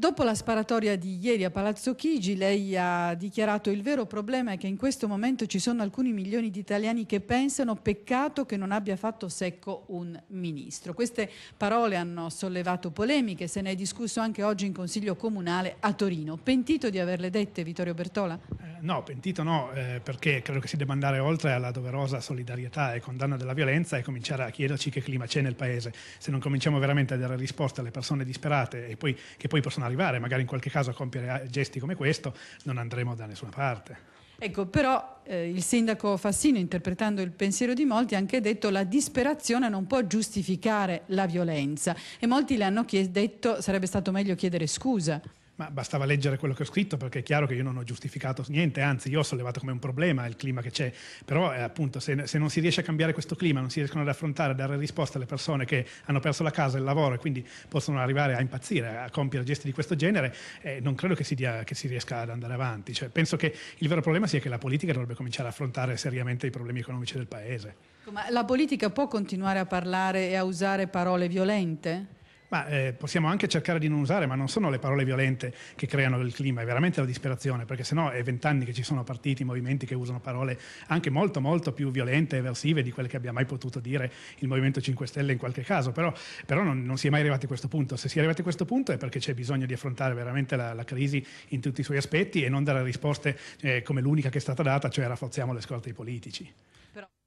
Dopo la sparatoria di ieri a Palazzo Chigi, lei ha dichiarato il vero problema è che in questo momento ci sono alcuni milioni di italiani che pensano peccato che non abbia fatto secco un ministro. Queste parole hanno sollevato polemiche, se ne è discusso anche oggi in Consiglio Comunale a Torino. Pentito di averle dette Vittorio Bertola? no, pentito no, eh, perché credo che si debba andare oltre alla doverosa solidarietà e condanna della violenza e cominciare a chiederci che clima c'è nel paese. Se non cominciamo veramente a dare risposte alle persone disperate poi, che poi possono arrivare, magari in qualche caso a compiere eh, gesti come questo, non andremo da nessuna parte. Ecco, però eh, il sindaco Fassino, interpretando il pensiero di molti, ha anche detto che la disperazione non può giustificare la violenza e molti le hanno detto che sarebbe stato meglio chiedere scusa. Ma bastava leggere quello che ho scritto perché è chiaro che io non ho giustificato niente, anzi io ho sollevato come un problema il clima che c'è, però eh, appunto se, se, non si riesce a cambiare questo clima, non si riescono ad affrontare, a dare risposte alle persone che hanno perso la casa, e il lavoro e quindi possono arrivare a impazzire, a compiere gesti di questo genere, eh, non credo che si, dia, che si, riesca ad andare avanti. Cioè, penso che il vero problema sia che la politica dovrebbe cominciare ad affrontare seriamente i problemi economici del Paese. Ma la politica può continuare a parlare e a usare parole violente? Ma eh, possiamo anche cercare di non usare, ma non sono le parole violente che creano il clima, è veramente la disperazione, perché sennò è vent'anni che ci sono partiti, movimenti che usano parole anche molto molto più violente e versive di quelle che abbia mai potuto dire il Movimento 5 Stelle in qualche caso, però, però non, non, si è mai arrivati a questo punto. Se si è arrivati a questo punto è perché c'è bisogno di affrontare veramente la, la crisi in tutti i suoi aspetti e non dare risposte eh, come l'unica che è stata data, cioè rafforziamo le scorte ai politici. Però...